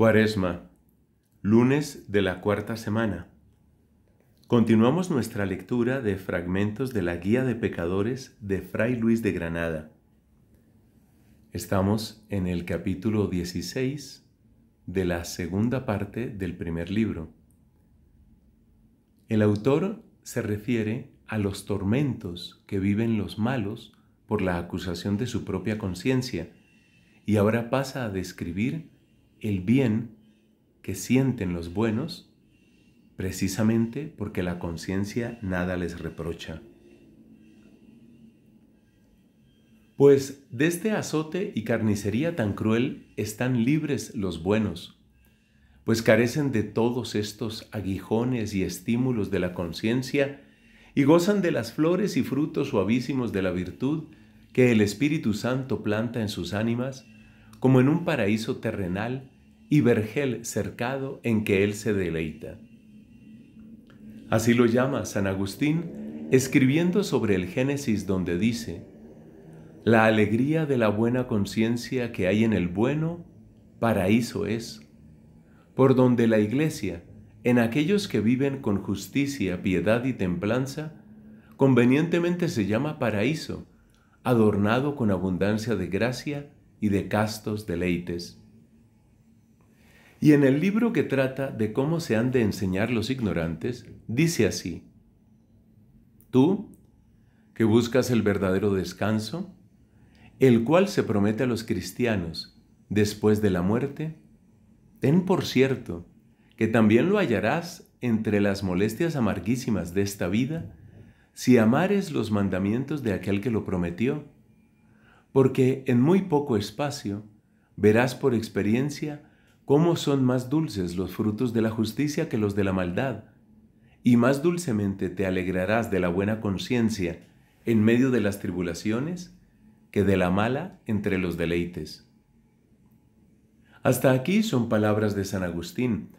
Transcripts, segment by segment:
Cuaresma, lunes de la cuarta semana. Continuamos nuestra lectura de fragmentos de la Guía de Pecadores de Fray Luis de Granada. Estamos en el capítulo 16 de la segunda parte del primer libro. El autor se refiere a los tormentos que viven los malos por la acusación de su propia conciencia y ahora pasa a describir el bien que sienten los buenos precisamente porque la conciencia nada les reprocha. Pues de este azote y carnicería tan cruel están libres los buenos, pues carecen de todos estos aguijones y estímulos de la conciencia y gozan de las flores y frutos suavísimos de la virtud que el Espíritu Santo planta en sus ánimas, como en un paraíso terrenal y vergel cercado en que él se deleita. Así lo llama San Agustín, escribiendo sobre el Génesis donde dice, La alegría de la buena conciencia que hay en el bueno, paraíso es, por donde la iglesia, en aquellos que viven con justicia, piedad y templanza, convenientemente se llama paraíso, adornado con abundancia de gracia y de castos deleites. Y en el libro que trata de cómo se han de enseñar los ignorantes, dice así, tú, que buscas el verdadero descanso, el cual se promete a los cristianos después de la muerte, ten por cierto que también lo hallarás entre las molestias amarguísimas de esta vida, si amares los mandamientos de aquel que lo prometió, porque en muy poco espacio verás por experiencia ¿Cómo son más dulces los frutos de la justicia que los de la maldad? Y más dulcemente te alegrarás de la buena conciencia en medio de las tribulaciones que de la mala entre los deleites. Hasta aquí son palabras de San Agustín,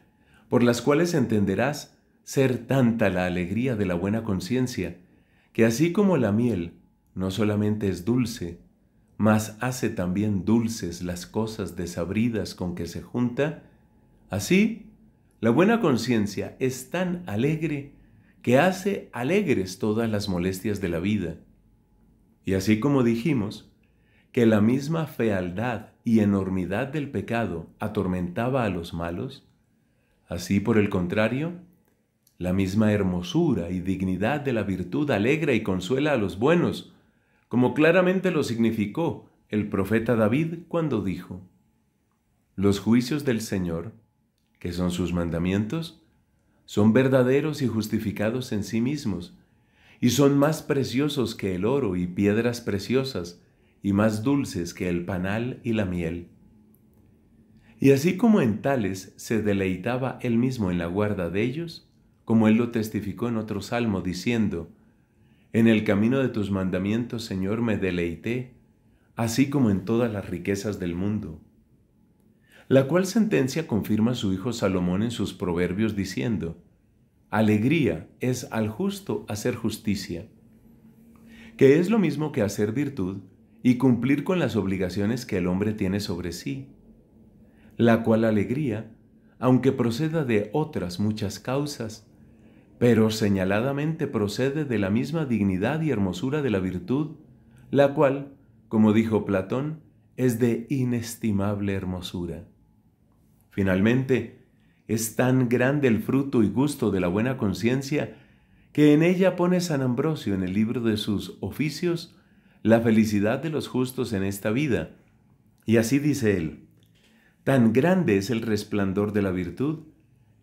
por las cuales entenderás ser tanta la alegría de la buena conciencia, que así como la miel no solamente es dulce, mas hace también dulces las cosas desabridas con que se junta, así la buena conciencia es tan alegre que hace alegres todas las molestias de la vida. Y así como dijimos, que la misma fealdad y enormidad del pecado atormentaba a los malos, así por el contrario, la misma hermosura y dignidad de la virtud alegra y consuela a los buenos, como claramente lo significó el profeta David cuando dijo, Los juicios del Señor, que son sus mandamientos, son verdaderos y justificados en sí mismos, y son más preciosos que el oro y piedras preciosas, y más dulces que el panal y la miel. Y así como en tales se deleitaba él mismo en la guarda de ellos, como él lo testificó en otro salmo diciendo, en el camino de tus mandamientos, Señor, me deleité, así como en todas las riquezas del mundo. La cual sentencia confirma su hijo Salomón en sus proverbios diciendo, Alegría es al justo hacer justicia, que es lo mismo que hacer virtud y cumplir con las obligaciones que el hombre tiene sobre sí, la cual alegría, aunque proceda de otras muchas causas, pero señaladamente procede de la misma dignidad y hermosura de la virtud, la cual, como dijo Platón, es de inestimable hermosura. Finalmente, es tan grande el fruto y gusto de la buena conciencia que en ella pone San Ambrosio en el libro de sus oficios la felicidad de los justos en esta vida. Y así dice él, tan grande es el resplandor de la virtud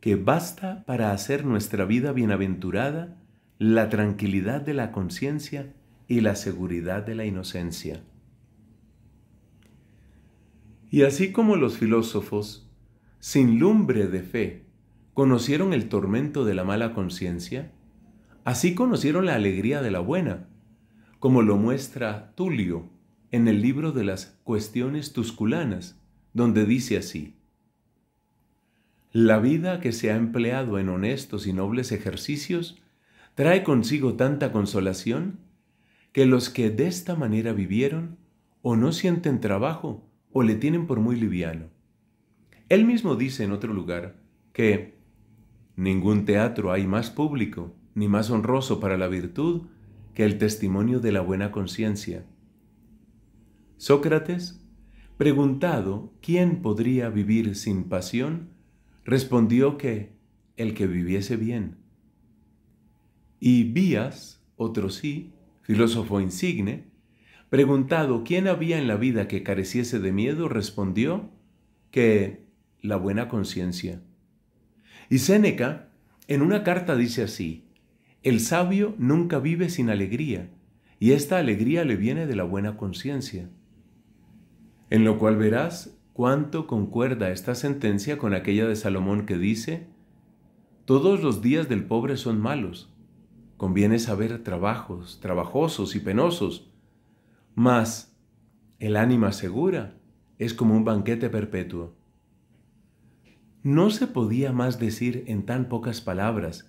que basta para hacer nuestra vida bienaventurada la tranquilidad de la conciencia y la seguridad de la inocencia. Y así como los filósofos, sin lumbre de fe, conocieron el tormento de la mala conciencia, así conocieron la alegría de la buena, como lo muestra Tulio en el libro de las Cuestiones Tusculanas, donde dice así, la vida que se ha empleado en honestos y nobles ejercicios trae consigo tanta consolación que los que de esta manera vivieron o no sienten trabajo o le tienen por muy liviano. Él mismo dice en otro lugar que ningún teatro hay más público ni más honroso para la virtud que el testimonio de la buena conciencia. Sócrates, preguntado quién podría vivir sin pasión, respondió que el que viviese bien. Y Vías, otro sí, filósofo insigne, preguntado quién había en la vida que careciese de miedo, respondió que la buena conciencia. Y Séneca, en una carta dice así, el sabio nunca vive sin alegría, y esta alegría le viene de la buena conciencia. En lo cual verás cuánto concuerda esta sentencia con aquella de Salomón que dice, Todos los días del pobre son malos, conviene saber trabajos, trabajosos y penosos, mas el ánima segura es como un banquete perpetuo. No se podía más decir en tan pocas palabras,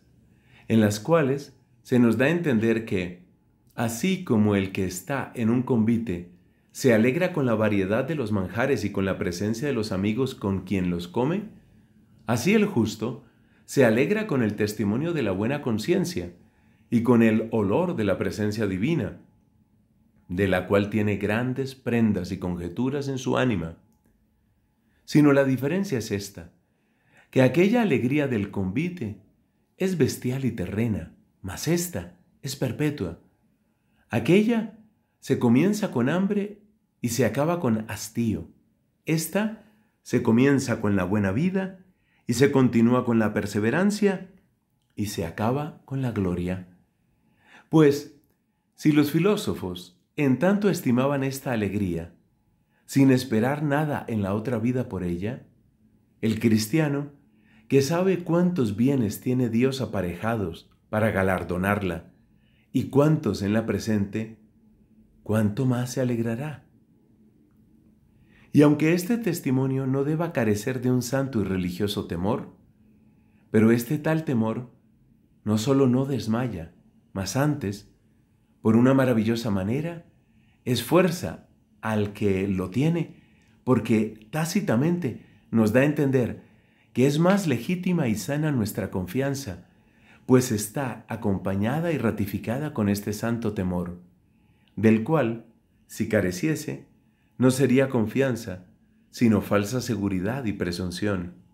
en las cuales se nos da a entender que, así como el que está en un convite se alegra con la variedad de los manjares y con la presencia de los amigos con quien los come? Así el justo se alegra con el testimonio de la buena conciencia y con el olor de la presencia divina, de la cual tiene grandes prendas y conjeturas en su ánima. Sino la diferencia es esta, que aquella alegría del convite es bestial y terrena, mas esta es perpetua. Aquella se comienza con hambre y se acaba con hastío. Esta se comienza con la buena vida y se continúa con la perseverancia y se acaba con la gloria. Pues, si los filósofos en tanto estimaban esta alegría, sin esperar nada en la otra vida por ella, el cristiano, que sabe cuántos bienes tiene Dios aparejados para galardonarla y cuántos en la presente, cuánto más se alegrará. Y aunque este testimonio no deba carecer de un santo y religioso temor, pero este tal temor no solo no desmaya, mas antes, por una maravillosa manera, esfuerza al que lo tiene, porque tácitamente nos da a entender que es más legítima y sana nuestra confianza, pues está acompañada y ratificada con este santo temor del cual, si careciese, no sería confianza, sino falsa seguridad y presunción.